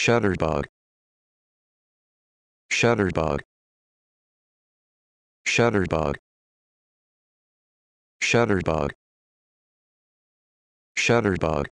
Shutterbug Shutterbug Shutterbug Shutterbug Shutterbug